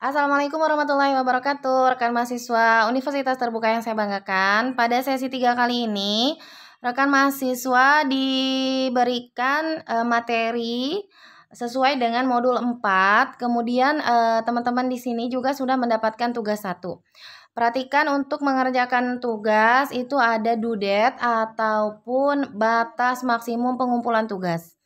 Assalamualaikum warahmatullahi wabarakatuh, rekan mahasiswa Universitas Terbuka yang saya banggakan. Pada sesi tiga kali ini, rekan mahasiswa diberikan uh, materi sesuai dengan modul 4. Kemudian eh, teman-teman di sini juga sudah mendapatkan tugas satu Perhatikan untuk mengerjakan tugas itu ada due date ataupun batas maksimum pengumpulan tugas.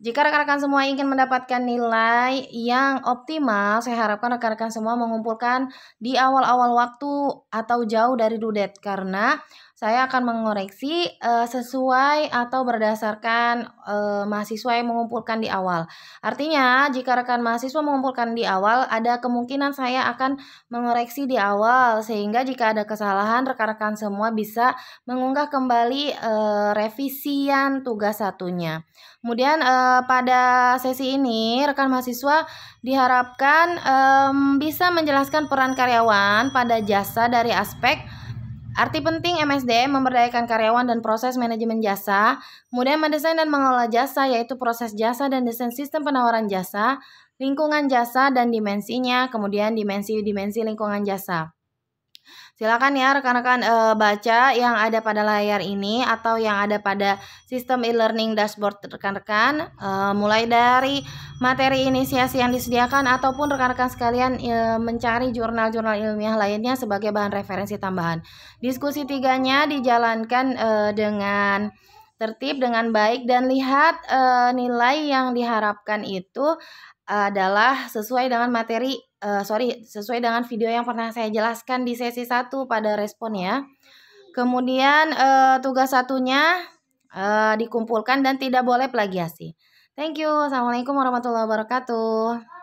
Jika rekan-rekan semua ingin mendapatkan nilai yang optimal, saya harapkan rekan-rekan semua mengumpulkan di awal-awal waktu atau jauh dari dudet karena saya akan mengoreksi uh, sesuai atau berdasarkan uh, mahasiswa yang mengumpulkan di awal. Artinya, jika rekan mahasiswa mengumpulkan di awal, ada kemungkinan saya akan mengoreksi di awal sehingga jika ada kesalahan rekan-rekan semua bisa mengunggah kembali uh, revisian tugas satunya. Kemudian uh, pada sesi ini rekan mahasiswa diharapkan um, bisa menjelaskan peran karyawan pada jasa dari aspek Arti penting MSDM memberdayakan karyawan dan proses manajemen jasa, kemudian mendesain dan mengelola jasa yaitu proses jasa dan desain sistem penawaran jasa, lingkungan jasa dan dimensinya, kemudian dimensi-dimensi lingkungan jasa. Silakan ya rekan-rekan e, baca yang ada pada layar ini atau yang ada pada sistem e-learning dashboard rekan-rekan e, mulai dari materi inisiasi yang disediakan ataupun rekan-rekan sekalian e, mencari jurnal-jurnal ilmiah lainnya sebagai bahan referensi tambahan. Diskusi tiganya dijalankan e, dengan tertib dengan baik dan lihat e, nilai yang diharapkan itu adalah sesuai dengan materi uh, sorry, sesuai dengan video yang pernah saya jelaskan di sesi satu pada respon ya Kemudian uh, tugas satunya uh, dikumpulkan dan tidak boleh plagiasi. Thank you. Assalamualaikum warahmatullahi wabarakatuh.